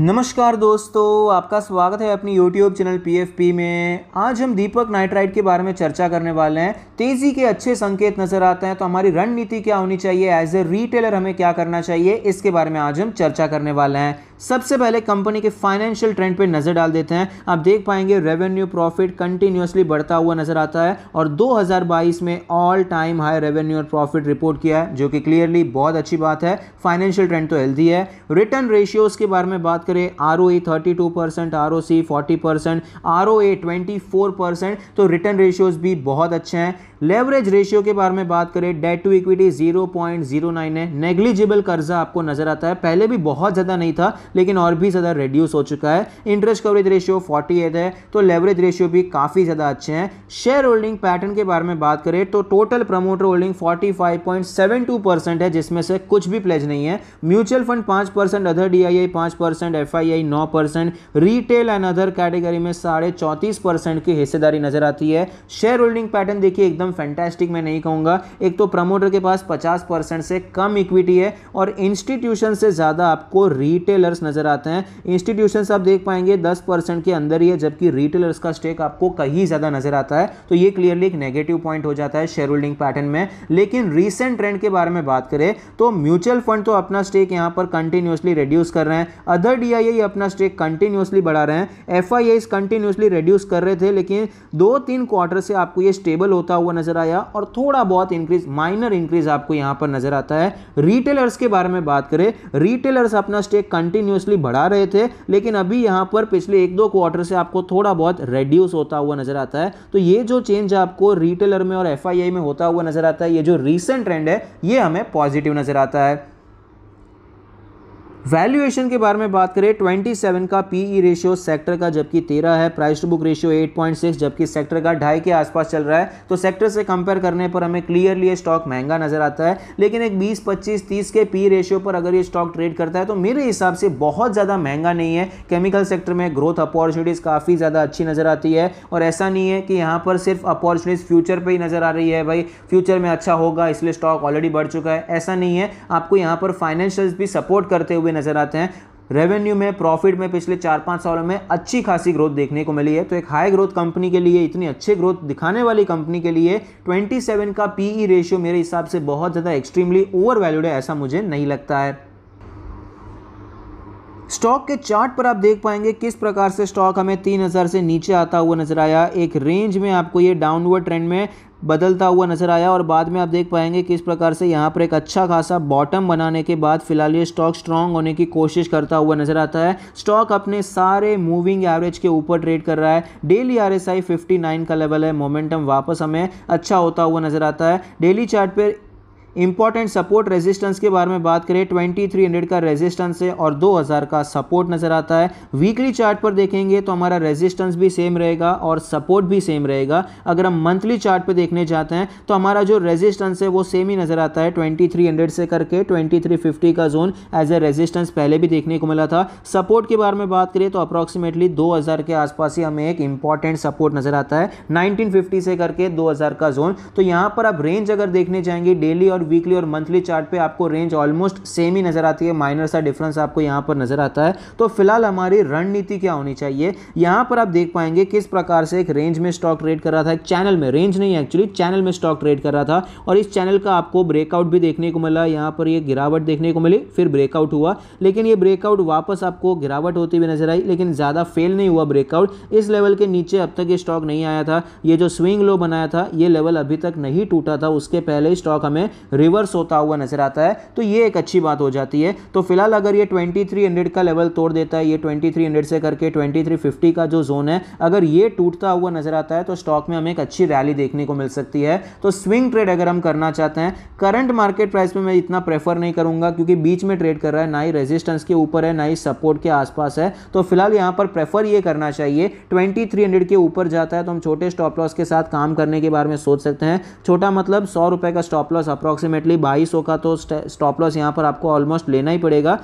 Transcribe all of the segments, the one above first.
नमस्कार दोस्तों आपका स्वागत है अपनी यूट्यूब चैनल पीएफपी में आज हम दीपक नाइट्राइड के बारे में चर्चा करने वाले हैं तेज़ी के अच्छे संकेत नज़र आते हैं तो हमारी रणनीति क्या होनी चाहिए एज ए रिटेलर हमें क्या करना चाहिए इसके बारे में आज हम चर्चा करने वाले हैं सबसे पहले कंपनी के फाइनेंशियल ट्रेंड पर नजर डाल देते हैं आप देख पाएंगे रेवेन्यू प्रॉफिट कंटिन्यूसली बढ़ता हुआ नजर आता है और 2022 में ऑल टाइम हाई रेवेन्यू और प्रॉफिट रिपोर्ट किया है जो कि क्लियरली बहुत अच्छी बात है फाइनेंशियल ट्रेंड तो हेल्दी है रिटर्न रेशियोज के बारे में बात करें R O E thirty two percent R forty percent R O A twenty four percent तो रिटर्न रेशियोज भी बहुत अच्छे हैं लेवरेज रेशियो के बारे में बात करें डेट टू इक्विटी 0.09 है नेग्लिजिबल कर्जा आपको नजर आता है पहले भी बहुत ज़्यादा नहीं था लेकिन और भी ज़्यादा रेड्यूस हो चुका है इंटरेस्ट कवरेज रेशियो 48 है तो लेवरेज रेशियो भी काफ़ी ज़्यादा अच्छे हैं शेयर होल्डिंग पैटर्न के बारे में बात करें तो total promoter holding forty percent है जिसमें से कुछ भी प्लेज नहीं है म्यूचुअल फंड पांच percent other D I I पांच परसेंट एफ आई आई नौ percent retail and other category में साढ़े परसेंट की हिस्सेदारी नजर आती है शेयर होल्डिंग पैटर्न देखिए एकदम एकदम फैंटेस्टिक मैं नहीं कहूँगा एक तो प्रमोटर के पास पचास परसेंट से कम इक्विटी है और इंस्टीट्यूशन से ज़्यादा आपको रिटेलर्स नज़र आते हैं इंस्टीट्यूशन आप देख पाएंगे दस परसेंट के अंदर ही है जबकि रिटेलर्स का स्टेक आपको कहीं ज़्यादा नज़र आता है तो ये क्लियरली एक नेगेटिव पॉइंट हो जाता है शेयर होल्डिंग पैटर्न में लेकिन रिसेंट ट्रेंड के बारे में बात करें तो म्यूचुअल फंड तो अपना स्टेक यहाँ पर कंटिन्यूसली रिड्यूस कर रहे हैं अदर डी अपना स्टेक कंटिन्यूसली बढ़ा रहे हैं एफ कंटिन्यूसली रिड्यूस कर रहे थे लेकिन दो तीन क्वार्टर से आपको ये स्टेबल होता हुआ नज़र आया और थोड़ा बहुत इंक्रीज माइनर इंक्रीज आपको यहां पर नज़र आता है रिटेलर्स के बारे में बात करें रिटेलर्स अपना स्टेक कंटिन्यूसली बढ़ा रहे थे लेकिन अभी यहां पर पिछले एक दो क्वार्टर से आपको थोड़ा बहुत रेड्यूस होता हुआ नज़र आता है तो ये जो चेंज आपको रिटेलर में और एफ में होता हुआ नज़र आता है ये जो रिसेंट ट्रेंड है ये हमें पॉजिटिव नज़र आता है वैल्यूएशन के बारे में बात करें 27 का पीई रेशियो सेक्टर का जबकि 13 है प्राइस टू बुक रेशियो 8.6 जबकि सेक्टर का ढाई के आसपास चल रहा है तो सेक्टर से कंपेयर करने पर हमें क्लियरली ये स्टॉक महंगा नजर आता है लेकिन एक 20 25 30 के पी रेशियो e पर अगर ये स्टॉक ट्रेड करता है तो मेरे हिसाब से बहुत ज़्यादा महंगा नहीं है केमिकल सेक्टर में ग्रोथ अपॉर्चुनिटीज़ काफ़ी ज़्यादा अच्छी नज़र आती है और ऐसा नहीं है कि यहाँ पर सिर्फ अपॉर्चुनिटीज़ फ्यूचर पर ही नज़र आ रही है भाई फ्यूचर में अच्छा होगा इसलिए स्टॉक ऑलरेडी बढ़ चुका है ऐसा नहीं है आपको यहाँ पर फाइनेंशियल भी सपोर्ट करते हुए नज़र आते हैं रेवेन्यू में प्रॉफिट में पिछले चार पाँच सालों में अच्छी खासी ग्रोथ देखने को मिली है तो एक हाई ग्रोथ कंपनी के लिए इतनी अच्छे ग्रोथ दिखाने वाली कंपनी के लिए 27 का पीई रेशियो e मेरे हिसाब से बहुत ज़्यादा एक्सट्रीमली ओवर वैल्यूड है ऐसा मुझे नहीं लगता है स्टॉक के चार्ट पर आप देख पाएंगे किस प्रकार से स्टॉक हमें तीन हज़ार से नीचे आता हुआ नजर आया एक रेंज में आपको ये डाउनवर्ड ट्रेंड में बदलता हुआ नजर आया और बाद में आप देख पाएंगे किस प्रकार से यहाँ पर एक अच्छा खासा बॉटम बनाने के बाद फिलहाल ये स्टॉक स्ट्रांग होने की कोशिश करता हुआ नजर आता है स्टॉक अपने सारे मूविंग एवरेज के ऊपर ट्रेड कर रहा है daily R S I fifty nine का लेवल है मोमेंटम वापस हमें अच्छा होता हुआ नजर आता है डेली चार्ट पर इंपॉर्टेंट सपोर्ट रेजिस्टेंस के बारे में बात करें 2300 का रेजिस्टेंस है और 2000 का सपोर्ट नज़र आता है वीकली चार्ट पर देखेंगे तो हमारा रेजिस्टेंस भी सेम रहेगा और सपोर्ट भी सेम रहेगा अगर हम मंथली चार्ट पर देखने जाते हैं तो हमारा जो रेजिस्टेंस है वो सेम ही नज़र आता है 2300 से करके 2350 का जोन एज ए रेजिस्टेंस पहले भी देखने को मिला था सपोर्ट के बारे में बात करें तो अप्रॉक्सीमेटली दो के आसपास ही हमें एक इंपॉर्टेंट सपोर्ट नज़र आता है नाइनटीन से करके दो का जोन तो यहाँ पर आप रेंज अगर देखने जाएंगे डेली और वीकली और मंथली चार्ट पे आपको रेंज ऑलमोस्ट सेम ही नज़र आती है माइनर सा डिफरेंस आपको यहां पर नज़र आता है तो फिलहाल हमारी रणनीति क्या होनी चाहिए यहां पर आप देख पाएंगे किस प्रकार से एक रेंज में स्टॉक ट्रेड कर रहा था चैनल में रेंज नहीं एक्चुअली चैनल में स्टॉक ट्रेड कर रहा था और इस चैनल का आपको ब्रेकआउट भी देखने को मिला यहां पर यह गिरावट देखने को मिली फिर ब्रेकआउट हुआ लेकिन यह ब्रेकआउट वापस आपको गिरावट होती हुई नजर आई लेकिन ज़्यादा फेल नहीं हुआ ब्रेकआउट इस लेवल के नीचे अब तक ये स्टॉक नहीं आया था ये जो स्विंग लो बनाया था ये लेवल अभी तक नहीं टूटा था उसके पहले स्टॉक हमें रिवर्स होता हुआ नजर आता है तो ये एक अच्छी बात हो जाती है तो फिलहाल अगर ये 2300 का लेवल तोड़ देता है ये 2300 से करके 2350 का जो जोन है अगर ये टूटता हुआ नजर आता है तो स्टॉक में हमें एक अच्छी रैली देखने को मिल सकती है तो स्विंग ट्रेड अगर हम करना चाहते हैं करंट मार्केट प्राइस में मैं इतना प्रेफर नहीं करूंगा क्योंकि बीच में ट्रेड कर रहा है ना ही रेजिस्टेंस के ऊपर है ना ही सपोर्ट के आसपास है तो फिलहाल यहाँ पर प्रेफर ये करना चाहिए हंड्रेड के ऊपर जाता है तो हम छोटे स्टॉप लॉस के साथ काम करने के बारे में सोच सकते हैं छोटा मतलब सौ रुपए का स्टॉप लॉस अप्रॉक्स अप्रॉक्सीमेटली बाईस का तो स्टॉप लॉस यहाँ पर आपको ऑलमोस्ट लेना ही पड़ेगा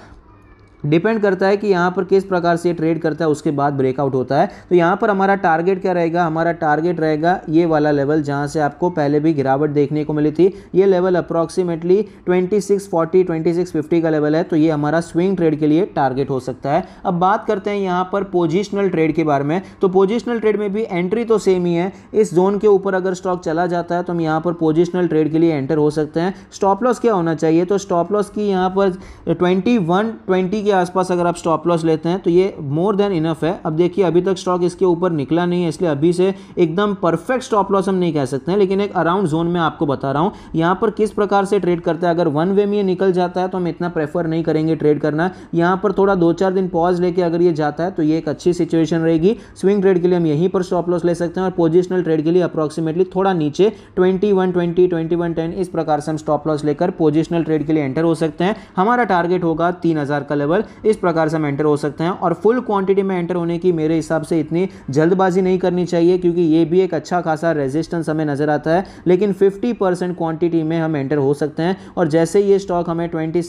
डिपेंड करता है कि यहाँ पर किस प्रकार से ट्रेड करता है उसके बाद ब्रेकआउट होता है तो यहाँ पर हमारा टारगेट क्या रहेगा हमारा टारगेट रहेगा ये वाला लेवल जहाँ से आपको पहले भी गिरावट देखने को मिली थी ये लेवल अप्रॉक्सीमेटली 2640 2650 का लेवल है तो ये हमारा स्विंग ट्रेड के लिए टारगेट हो सकता है अब बात करते हैं यहाँ पर पोजिशनल ट्रेड के बारे में तो पोजिशनल ट्रेड में भी एंट्री तो सेम ही है इस जोन के ऊपर अगर स्टॉक चला जाता है तो हम यहाँ पर पोजिशनल ट्रेड के लिए एंटर हो सकते हैं स्टॉप लॉस क्या होना चाहिए तो स्टॉप लॉस की यहाँ पर ट्वेंटी वन ट्वेंटी आसपास अगर आप स्टॉप लॉस लेते हैं तो ये मोर देन इनफ है अब देखिए अभी तक स्टॉक इसके ऊपर निकला नहीं है इसलिए अभी से एकदम परफेक्ट स्टॉप लॉस हम नहीं कह सकते हैं लेकिन एक अराउंड जोन में आपको बता रहा हूँ यहाँ पर किस प्रकार से ट्रेड करता है अगर वन वे में ये निकल जाता है तो हम इतना प्रेफर नहीं करेंगे ट्रेड करना यहाँ पर थोड़ा दो चार दिन पॉज लेके अगर ये जाता है तो ये एक अच्छी सिचुएशन रहेगी स्विंग ट्रेड के लिए हम यहीं पर स्टॉप लॉस ले सकते हैं और पोजिशनल ट्रेड के लिए अप्रॉक्सीमेटली थोड़ा नीचे twenty one twenty twenty one ten इस प्रकार से हम स्टॉप लॉस लेकर पोजिशनल ट्रेड के लिए एंटर हो सकते हैं हमारा टारगेट होगा तीन हज़ार का लेवल अंदर इस प्रकार से हम एंटर हो सकते हैं और फुल क्वांटिटी में एंटर होने की मेरे हिसाब से इतनी जल्दबाजी नहीं करनी चाहिए क्योंकि ये भी एक अच्छा खासा रेजिस्टेंस हमें नज़र आता है लेकिन फिफ्टी क्वांटिटी में हम एंटर हो सकते हैं और जैसे ये स्टॉक हमें ट्वेंटी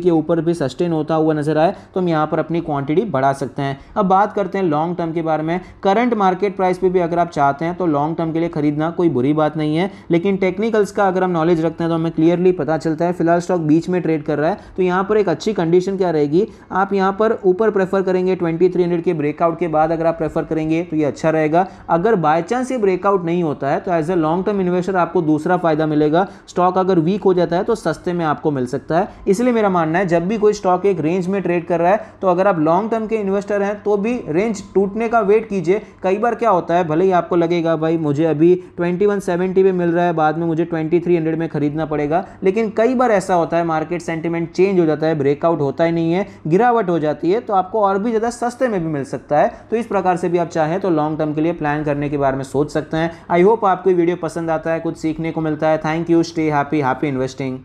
के ऊपर भी सस्टेन होता हुआ नज़र आए तो हम यहाँ पर अपनी क्वांटिटी बढ़ा सकते हैं अब बात करते हैं लॉन्ग टर्म के बारे में करंट मार्केट प्राइस पर भी अगर आप चाहते हैं तो लॉन्ग टर्म के लिए खरीदना कोई बुरी बात नहीं है लेकिन टेक्निकल्स का अगर हम नॉलेज रखते हैं तो हमें क्लियरली पता चलता है फिलहाल स्टॉक बीच में ट्रेड कर रहा है तो यहाँ पर एक अच्छी कंडीशन क्या रहेगी आप यहाँ पर ऊपर प्रेफर करेंगे ट्वेंटी थ्री हंड्रेड के ब्रेकआउट के बाद अगर आप प्रेफर करेंगे तो ये अच्छा रहेगा अगर बाय चांस ये ब्रेकआउट नहीं होता है तो as a long term investor आपको दूसरा फायदा मिलेगा स्टॉक अगर वीक हो जाता है तो सस्ते में आपको मिल सकता है इसलिए मेरा मानना है जब भी कोई स्टॉक एक रेंज में ट्रेड कर रहा है तो अगर आप लॉन्ग टर्म के इन्वेस्टर हैं तो भी रेंज टूटने का वेट कीजिए कई बार क्या होता है भले ही आपको लगेगा भाई मुझे अभी ट्वेंटी वन सेवेंटी में मिल रहा है बाद में मुझे ट्वेंटी थ्री हंड्रेड में खरीदना पड़ेगा लेकिन कई बार ऐसा होता है मार्केट सेंटिमेंट चेंज हो जाता है ब्रेकआउट होता ही नहीं है गिरावट हो जाती है तो आपको और भी ज़्यादा सस्ते में भी मिल सकता है तो इस प्रकार से भी आप चाहें तो लॉन्ग टर्म के लिए प्लान करने के बारे में सोच सकते हैं आई होप आपको वीडियो पसंद आता है कुछ सीखने को मिलता है thank you stay happy happy investing